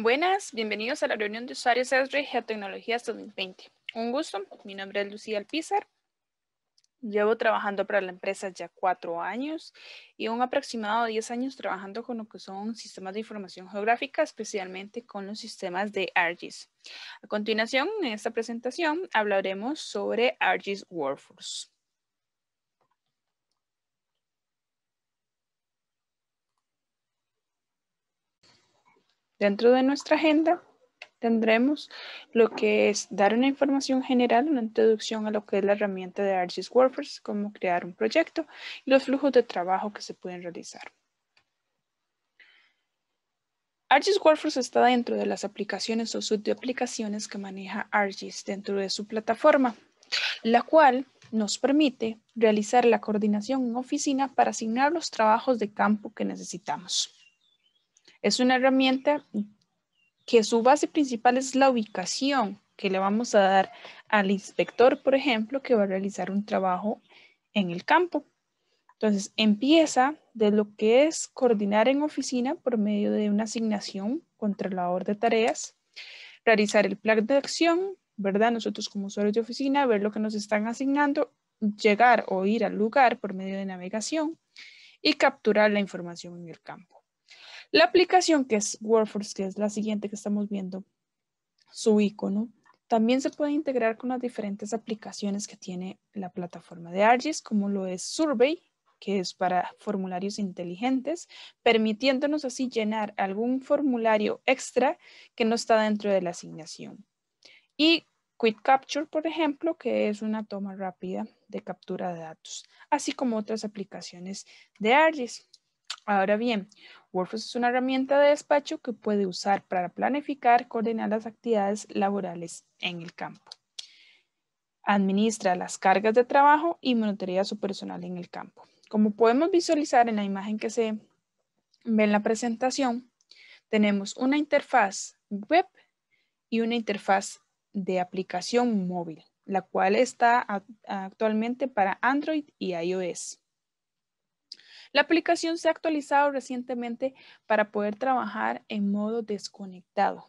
Buenas, bienvenidos a la reunión de usuarios ESRI Geotecnologías 2020. Un gusto, mi nombre es Lucía Alpizar. Llevo trabajando para la empresa ya cuatro años y un aproximado de diez años trabajando con lo que son sistemas de información geográfica, especialmente con los sistemas de ArcGIS. A continuación, en esta presentación hablaremos sobre ArcGIS Workforce. Dentro de nuestra agenda tendremos lo que es dar una información general, una introducción a lo que es la herramienta de ArcGIS Workforce, cómo crear un proyecto y los flujos de trabajo que se pueden realizar. ArcGIS Workforce está dentro de las aplicaciones o subaplicaciones que maneja ArcGIS dentro de su plataforma, la cual nos permite realizar la coordinación en oficina para asignar los trabajos de campo que necesitamos. Es una herramienta que su base principal es la ubicación que le vamos a dar al inspector, por ejemplo, que va a realizar un trabajo en el campo. Entonces, empieza de lo que es coordinar en oficina por medio de una asignación controlador de tareas, realizar el plan de acción, ¿verdad? Nosotros como usuarios de oficina, ver lo que nos están asignando, llegar o ir al lugar por medio de navegación y capturar la información en el campo. La aplicación que es wordforce que es la siguiente que estamos viendo, su icono, también se puede integrar con las diferentes aplicaciones que tiene la plataforma de ARGIS, como lo es Survey, que es para formularios inteligentes, permitiéndonos así llenar algún formulario extra que no está dentro de la asignación. Y Quick Capture, por ejemplo, que es una toma rápida de captura de datos, así como otras aplicaciones de ARGIS. Ahora bien, WordPress es una herramienta de despacho que puede usar para planificar, coordinar las actividades laborales en el campo. Administra las cargas de trabajo y monitorea su personal en el campo. Como podemos visualizar en la imagen que se ve en la presentación, tenemos una interfaz web y una interfaz de aplicación móvil, la cual está actualmente para Android y iOS. La aplicación se ha actualizado recientemente para poder trabajar en modo desconectado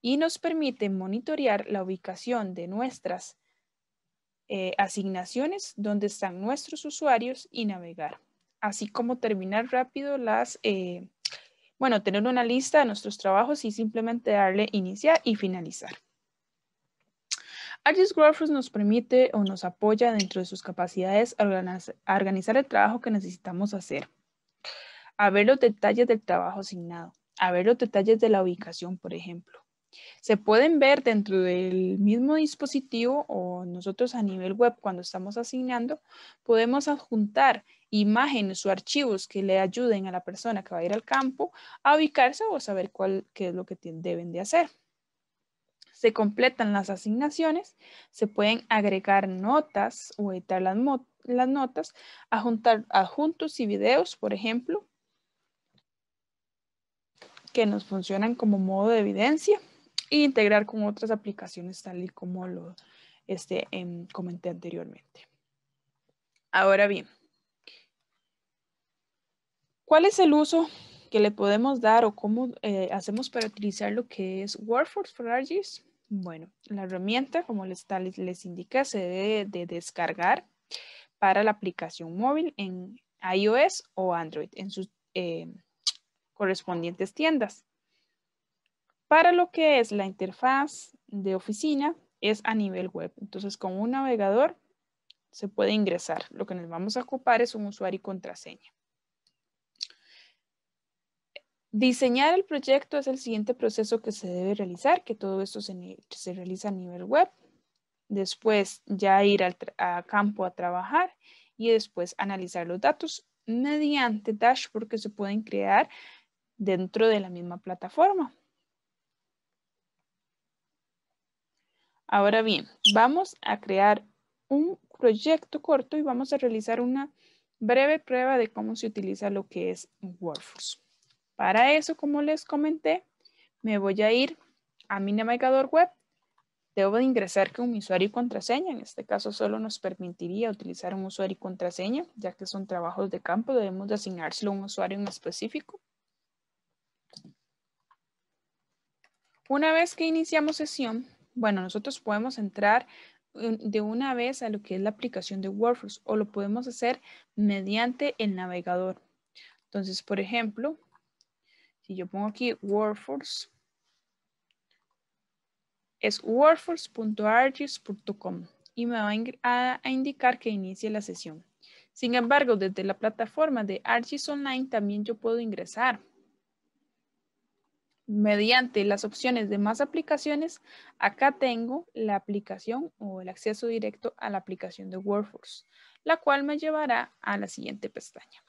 y nos permite monitorear la ubicación de nuestras eh, asignaciones, donde están nuestros usuarios y navegar, así como terminar rápido las, eh, bueno, tener una lista de nuestros trabajos y simplemente darle iniciar y finalizar. ArcGIS nos permite o nos apoya dentro de sus capacidades a organizar el trabajo que necesitamos hacer, a ver los detalles del trabajo asignado, a ver los detalles de la ubicación, por ejemplo. Se pueden ver dentro del mismo dispositivo o nosotros a nivel web cuando estamos asignando, podemos adjuntar imágenes o archivos que le ayuden a la persona que va a ir al campo a ubicarse o saber qué es lo que deben de hacer se completan las asignaciones, se pueden agregar notas o editar las, notas, adjuntar adjuntos y videos, por ejemplo, que nos funcionan como modo de evidencia e integrar con otras aplicaciones tal y como lo este, em, comenté anteriormente. Ahora bien, ¿cuál es el uso que le podemos dar o cómo eh, hacemos para utilizar lo que es Workforce for Artists? Bueno, la herramienta, como les, les indica, se debe de descargar para la aplicación móvil en iOS o Android en sus eh, correspondientes tiendas. Para lo que es la interfaz de oficina es a nivel web. Entonces con un navegador se puede ingresar. Lo que nos vamos a ocupar es un usuario y contraseña. Diseñar el proyecto es el siguiente proceso que se debe realizar, que todo esto se, realiza a nivel web. Después ya ir al campo a trabajar y después analizar los datos mediante dashboard que se pueden crear dentro de la misma plataforma. Ahora bien, vamos a crear un proyecto corto y vamos a realizar una breve prueba de cómo se utiliza lo que es WordPress. Para eso, como les comenté, me voy a ir a mi navegador web. Debo de ingresar con mi usuario y contraseña. En este caso solo nos permitiría utilizar un usuario y contraseña, ya que son trabajos de campo, debemos de asignárselo a un usuario en específico. Una vez que iniciamos sesión, bueno, nosotros podemos entrar de una vez a lo que es la aplicación de WordPress o lo podemos hacer mediante el navegador. Entonces, por ejemplo, si yo pongo aquí workforce, es workforce.argis.com y me va a, indicar que inicie la sesión. Sin embargo, desde la plataforma de Archis Online también yo puedo ingresar mediante las opciones de más aplicaciones, acá tengo la aplicación o el acceso directo a la aplicación de Workforce, la cual me llevará a la siguiente pestaña.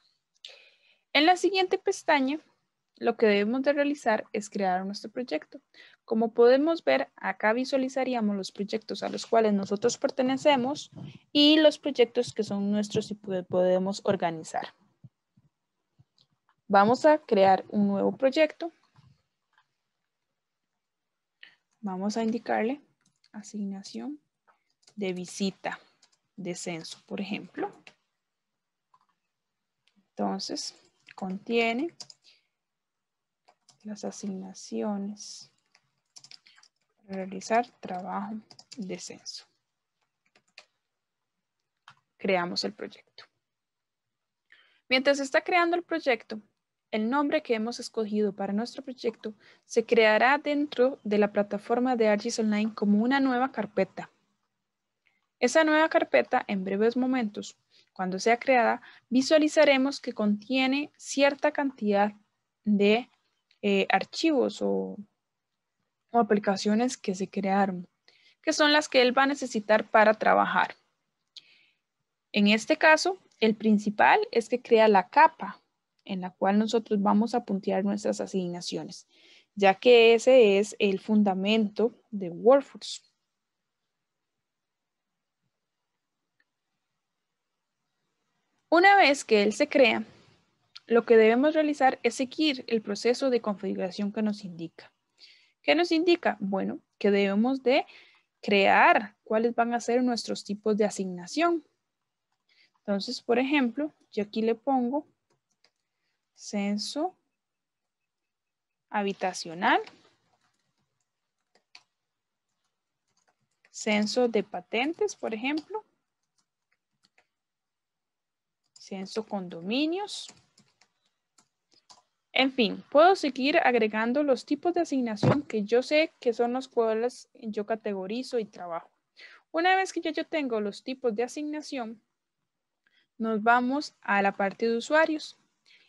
En la siguiente pestaña lo que debemos de realizar es crear nuestro proyecto. Como podemos ver, acá visualizaríamos los proyectos a los cuales nosotros pertenecemos y los proyectos que son nuestros y podemos organizar. Vamos a crear un nuevo proyecto. Vamos a indicarle asignación de visita, de censo, por ejemplo. Entonces, contiene las asignaciones para realizar trabajo de censo. Creamos el proyecto. Mientras se está creando el proyecto, el nombre que hemos escogido para nuestro proyecto se creará dentro de la plataforma de ArcGIS Online como una nueva carpeta. Esa nueva carpeta, en breves momentos, cuando sea creada, visualizaremos que contiene cierta cantidad de eh, archivos o, aplicaciones que se crearon, que son las que él va a necesitar para trabajar. En este caso, el principal es que crea la capa en la cual nosotros vamos a puntear nuestras asignaciones, ya que ese es el fundamento de Workforce. Una vez que él se crea, lo que debemos realizar es seguir el proceso de configuración que nos indica. ¿Qué nos indica? Bueno, que debemos de crear cuáles van a ser nuestros tipos de asignación. Entonces, por ejemplo, yo aquí le pongo censo habitacional, censo de patentes, por ejemplo, censo condominios, en fin, puedo seguir agregando los tipos de asignación que yo sé que son los cuales yo categorizo y trabajo. Una vez que ya yo tengo los tipos de asignación, nos vamos a la parte de usuarios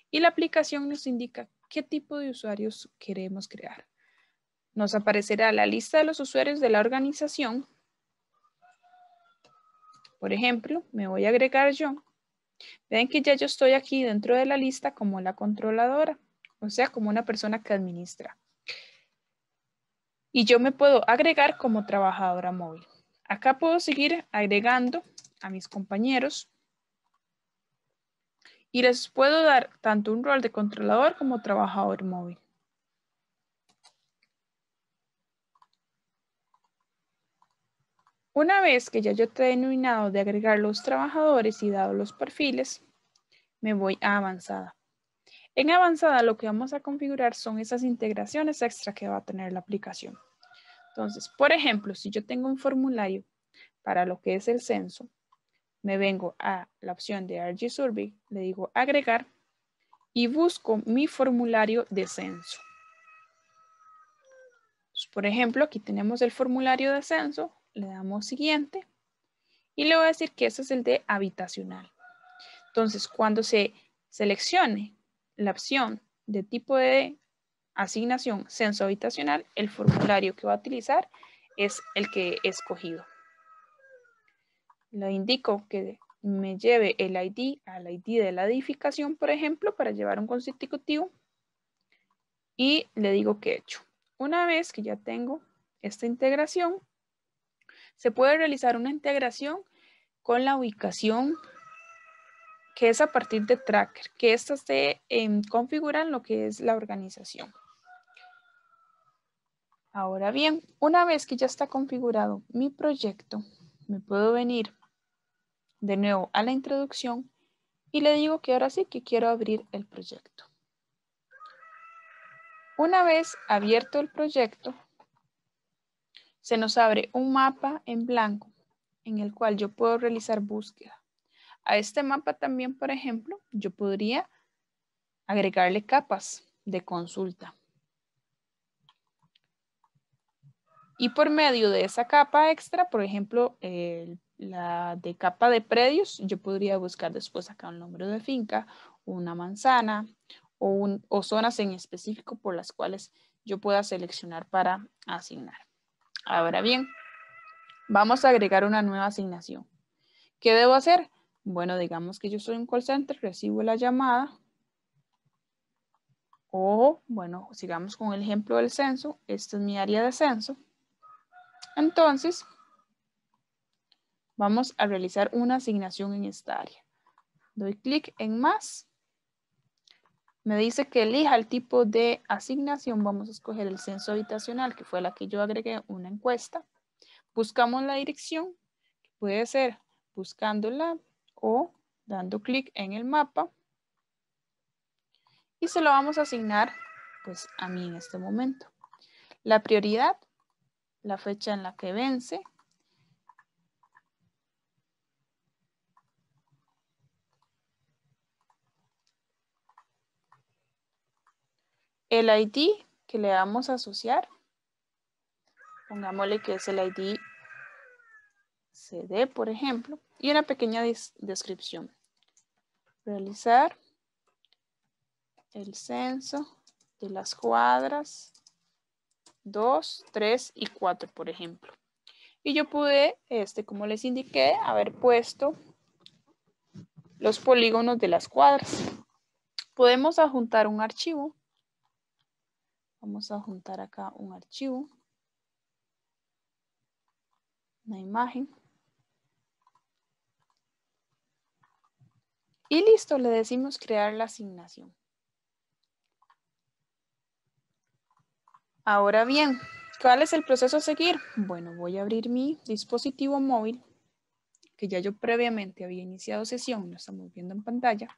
y la aplicación nos indica qué tipo de usuarios queremos crear. Nos aparecerá la lista de los usuarios de la organización. Por ejemplo, me voy a agregar yo. Ven que ya yo estoy aquí dentro de la lista como la controladora o sea, como una persona que administra. Y yo me puedo agregar como trabajadora móvil. Acá puedo seguir agregando a mis compañeros y les puedo dar tanto un rol de controlador como trabajador móvil. Una vez que ya yo te he terminado de agregar los trabajadores y dado los perfiles, me voy a avanzada. En avanzada lo que vamos a configurar son esas integraciones extra que va a tener la aplicación. Entonces, por ejemplo, si yo tengo un formulario para lo que es el censo, me vengo a la opción de RG le digo agregar y busco mi formulario de censo. por ejemplo, aquí tenemos el formulario de censo, le damos siguiente y le voy a decir que ese es el de habitacional. Entonces, cuando se seleccione la opción de tipo de asignación censo habitacional, el formulario que va a utilizar es el que he escogido. Le indico que me lleve el ID al ID de la edificación, por ejemplo, para llevar un constitutivo. Y le digo que he hecho. Una vez que ya tengo esta integración, se puede realizar una integración con la ubicación que es a partir de tracker, que estas se em, configuran lo que es la organización. Ahora bien, una vez que ya está configurado mi proyecto, me puedo venir de nuevo a la introducción y le digo que ahora sí que quiero abrir el proyecto. Una vez abierto el proyecto, se nos abre un mapa en blanco en el cual yo puedo realizar búsqueda. A este mapa también, por ejemplo, yo podría agregarle capas de consulta. Y por medio de esa capa extra, por ejemplo, la de capa de predios, yo podría buscar después acá un nombre de finca, una manzana o, o zonas en específico por las cuales yo pueda seleccionar para asignar. Ahora bien, vamos a agregar una nueva asignación. ¿Qué debo hacer? Bueno, digamos que yo soy un call center, recibo la llamada. O, bueno, sigamos con el ejemplo del censo. Esta es mi área de censo. Entonces, vamos a realizar una asignación en esta área. Doy clic en más. Me dice que elija el tipo de asignación. Vamos a escoger el censo habitacional, que fue la que yo agregué una encuesta. Buscamos la dirección, que puede ser buscándola o dando clic en el mapa. Y se lo vamos a asignar pues a mí en este momento. La prioridad, la fecha en la que vence. El ID que le vamos a asociar. Pongámosle que es el ID CD, por ejemplo, y una pequeña descripción. Realizar el censo de las cuadras 2, 3 y 4, por ejemplo. Y yo pude, este, como les indiqué, haber puesto los polígonos de las cuadras. Podemos adjuntar un archivo. Vamos a juntar acá un archivo. Una imagen. Y listo, le decimos crear la asignación. Ahora bien, ¿cuál es el proceso a seguir? Bueno, voy a abrir mi dispositivo móvil, que ya yo previamente había iniciado sesión, lo estamos viendo en pantalla.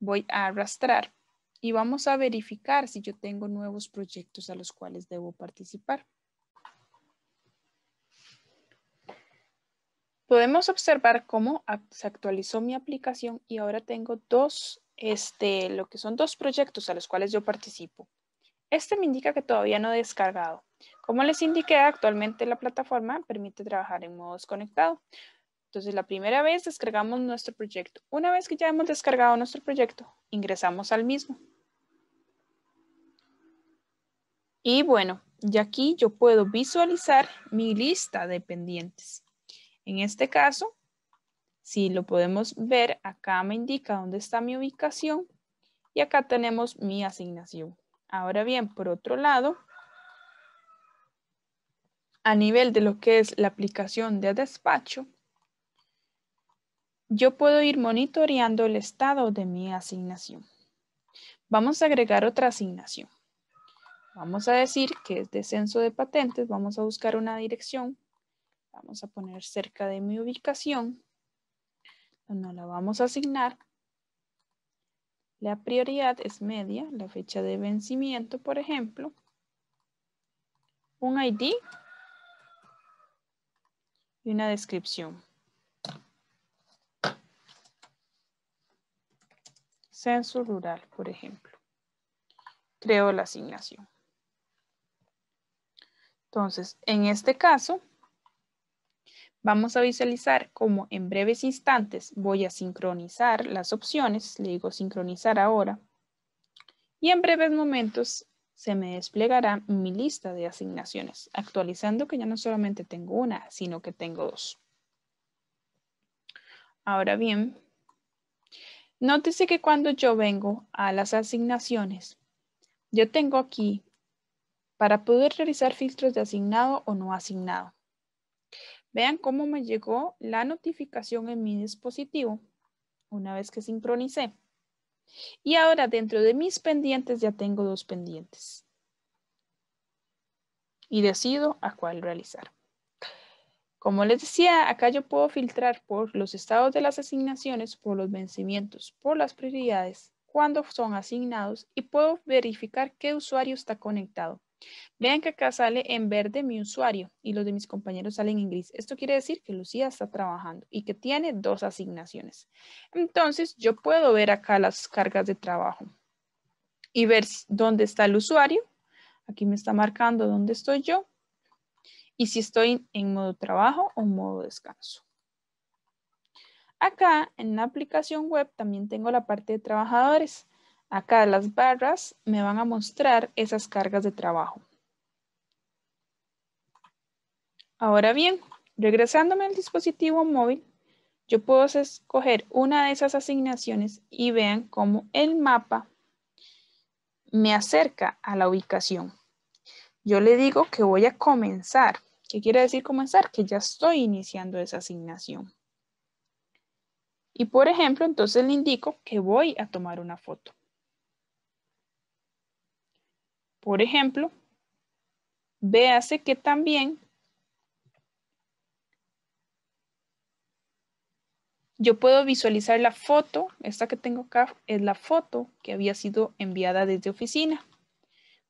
Voy a arrastrar y vamos a verificar si yo tengo nuevos proyectos a los cuales debo participar. podemos observar cómo se actualizó mi aplicación y ahora tengo dos, este, lo que son dos proyectos a los cuales yo participo. Este me indica que todavía no he descargado. Como les indiqué, actualmente la plataforma permite trabajar en modo desconectado. Entonces, la primera vez descargamos nuestro proyecto. Una vez que ya hemos descargado nuestro proyecto, ingresamos al mismo. Y bueno, ya aquí yo puedo visualizar mi lista de pendientes. En este caso, si lo podemos ver, acá me indica dónde está mi ubicación y acá tenemos mi asignación. Ahora bien, por otro lado, a nivel de lo que es la aplicación de despacho, yo puedo ir monitoreando el estado de mi asignación. Vamos a agregar otra asignación. Vamos a decir que es descenso de patentes, vamos a buscar una dirección vamos a poner cerca de mi ubicación. No la vamos a asignar. La prioridad es media, la fecha de vencimiento, por ejemplo. Un ID y una descripción. Censo rural, por ejemplo. Creo la asignación. Entonces, en este caso, Vamos a visualizar cómo en breves instantes voy a sincronizar las opciones, le digo sincronizar ahora, y en breves momentos se me desplegará mi lista de asignaciones, actualizando que ya no solamente tengo una, sino que tengo dos. Ahora bien, nótese que cuando yo vengo a las asignaciones, yo tengo aquí para poder realizar filtros de asignado o no asignado. Vean cómo me llegó la notificación en mi dispositivo una vez que sincronicé. Y ahora dentro de mis pendientes ya tengo dos pendientes. Y decido a cuál realizar. Como les decía, acá yo puedo filtrar por los estados de las asignaciones, por los vencimientos, por las prioridades, cuándo son asignados y puedo verificar qué usuario está conectado. Vean que acá sale en verde mi usuario y los de mis compañeros salen en gris. Esto quiere decir que Lucía está trabajando y que tiene dos asignaciones. Entonces yo puedo ver acá las cargas de trabajo y ver dónde está el usuario. Aquí me está marcando dónde estoy yo y si estoy en modo trabajo o modo descanso. Acá en la aplicación web también tengo la parte de trabajadores. Acá las barras me van a mostrar esas cargas de trabajo. Ahora bien, regresándome al dispositivo móvil, yo puedo escoger una de esas asignaciones y vean cómo el mapa me acerca a la ubicación. Yo le digo que voy a comenzar. ¿Qué quiere decir comenzar? Que ya estoy iniciando esa asignación. Y por ejemplo, entonces le indico que voy a tomar una foto. Por ejemplo, véase que también yo puedo visualizar la foto, esta que tengo acá es la foto que había sido enviada desde oficina.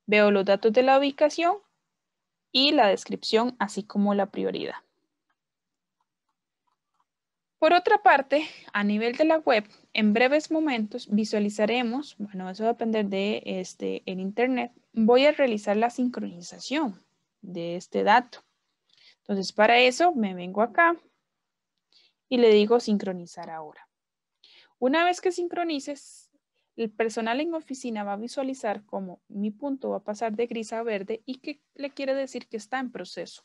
Veo los datos de la ubicación y la descripción, así como la prioridad. Por otra parte, a nivel de la web, en breves momentos visualizaremos, bueno, eso va a depender de este, internet, voy a realizar la sincronización de este dato. Entonces, para eso me vengo acá y le digo sincronizar ahora. Una vez que sincronices, el personal en oficina va a visualizar cómo mi punto va a pasar de gris a verde y que le quiere decir que está en proceso.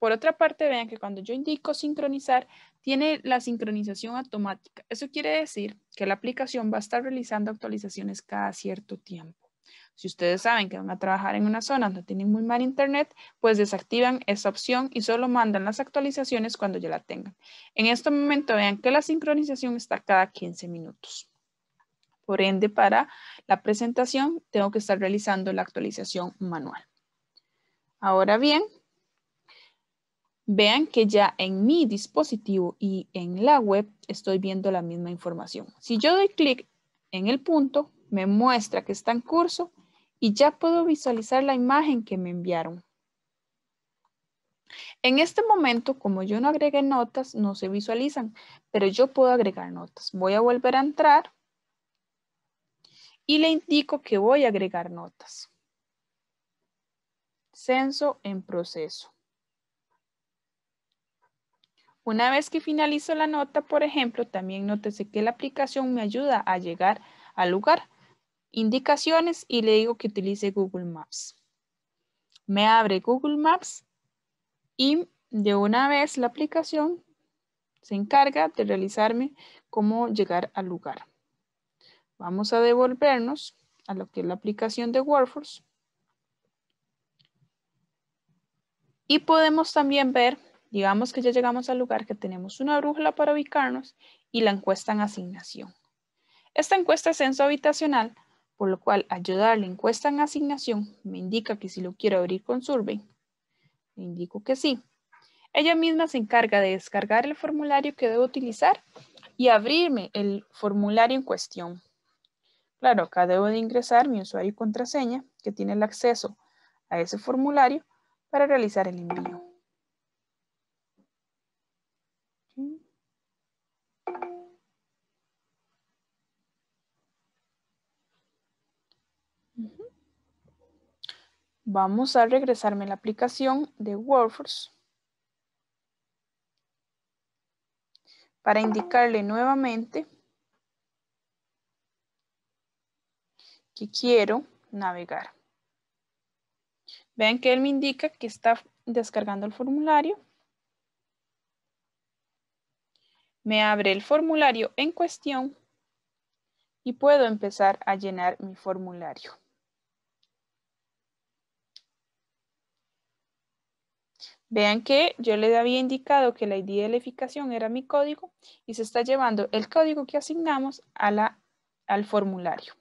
Por otra parte, vean que cuando yo indico sincronizar, tiene la sincronización automática. Eso quiere decir que la aplicación va a estar realizando actualizaciones cada cierto tiempo. Si ustedes saben que van a trabajar en una zona donde tienen muy mal internet, pues desactivan esa opción y solo mandan las actualizaciones cuando ya la tengan. En este momento vean que la sincronización está cada 15 minutos. Por ende, para la presentación tengo que estar realizando la actualización manual. Ahora bien, Vean que ya en mi dispositivo y en la web estoy viendo la misma información. Si yo doy clic en el punto, me muestra que está en curso y ya puedo visualizar la imagen que me enviaron. En este momento, como yo no agregué notas, no se visualizan, pero yo puedo agregar notas. Voy a volver a entrar y le indico que voy a agregar notas. Censo en proceso. Una vez que finalizo la nota, por ejemplo, también nótese que la aplicación me ayuda a llegar al lugar, indicaciones y le digo que utilice Google Maps. Me abre Google Maps y de una vez la aplicación se encarga de realizarme cómo llegar al lugar. Vamos a devolvernos a lo que es la aplicación de Workforce. Y podemos también ver Digamos que ya llegamos al lugar que tenemos una brújula para ubicarnos y la encuesta en asignación. Esta encuesta es censo habitacional, por lo cual ayudar la la encuesta en asignación me indica que si lo quiero abrir con Survey, le indico que sí. Ella misma se encarga de descargar el formulario que debo utilizar y abrirme el formulario en cuestión. Claro, acá debo de ingresar mi usuario y contraseña que tiene el acceso a ese formulario para realizar el envío. Vamos a regresarme a la aplicación de WordPress para indicarle nuevamente que quiero navegar. Vean que él me indica que está descargando el formulario. Me abre el formulario en cuestión y puedo empezar a llenar mi formulario. Vean que yo le había indicado que la ID de la eficacia era mi código y se está llevando el código que asignamos al formulario.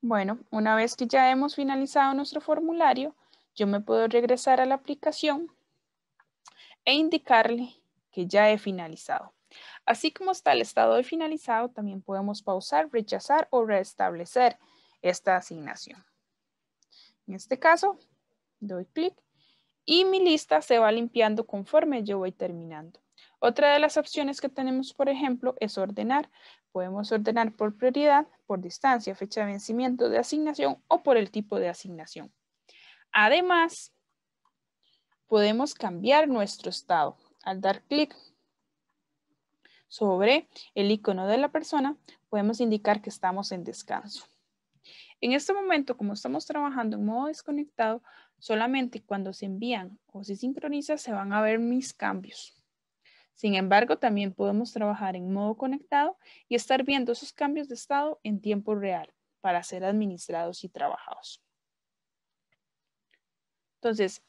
Bueno, una vez que ya hemos finalizado nuestro formulario, yo me puedo regresar a la aplicación e indicarle que ya he finalizado. Así como está el estado de finalizado, también podemos pausar, rechazar o restablecer esta asignación. En este caso, doy clic y mi lista se va limpiando conforme yo voy terminando. Otra de las opciones que tenemos, por ejemplo, es ordenar. Podemos ordenar por prioridad, por distancia, fecha de vencimiento de asignación o por el tipo de asignación. Además, podemos cambiar nuestro estado. Al dar clic sobre el icono de la persona, podemos indicar que estamos en descanso. En este momento, como estamos trabajando en modo desconectado, Solamente cuando se envían o se sincroniza se van a ver mis cambios. Sin embargo, también podemos trabajar en modo conectado y estar viendo esos cambios de estado en tiempo real para ser administrados y trabajados. Entonces,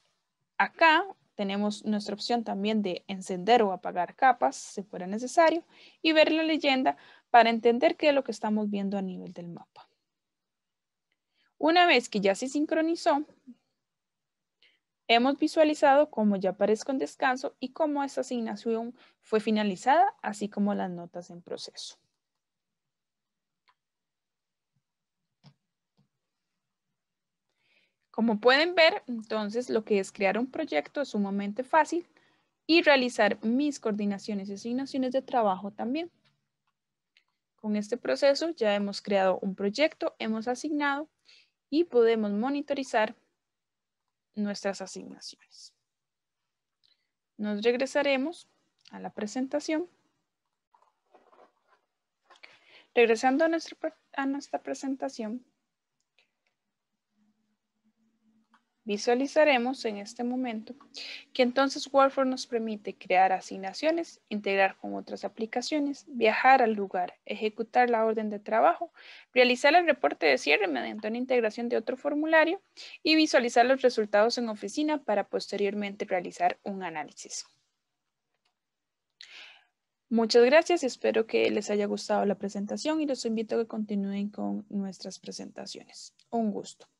acá tenemos nuestra opción también de encender o apagar capas si fuera necesario y ver la leyenda para entender qué es lo que estamos viendo a nivel del mapa. Una vez que ya se sincronizó, Hemos visualizado cómo ya aparezco en descanso y cómo esta asignación fue finalizada, así como las notas en proceso. Como pueden ver, entonces lo que es crear un proyecto es sumamente fácil y realizar mis coordinaciones y asignaciones de trabajo también. Con este proceso ya hemos creado un proyecto, hemos asignado y podemos monitorizar nuestras asignaciones. Nos regresaremos a la presentación. Regresando a nuestra, a nuestra presentación, Visualizaremos en este momento que entonces Workflow nos permite crear asignaciones, integrar con otras aplicaciones, viajar al lugar, ejecutar la orden de trabajo, realizar el reporte de cierre mediante una integración de otro formulario y visualizar los resultados en oficina para posteriormente realizar un análisis. Muchas gracias espero que les haya gustado la presentación y los invito a que continúen con nuestras presentaciones. Un gusto.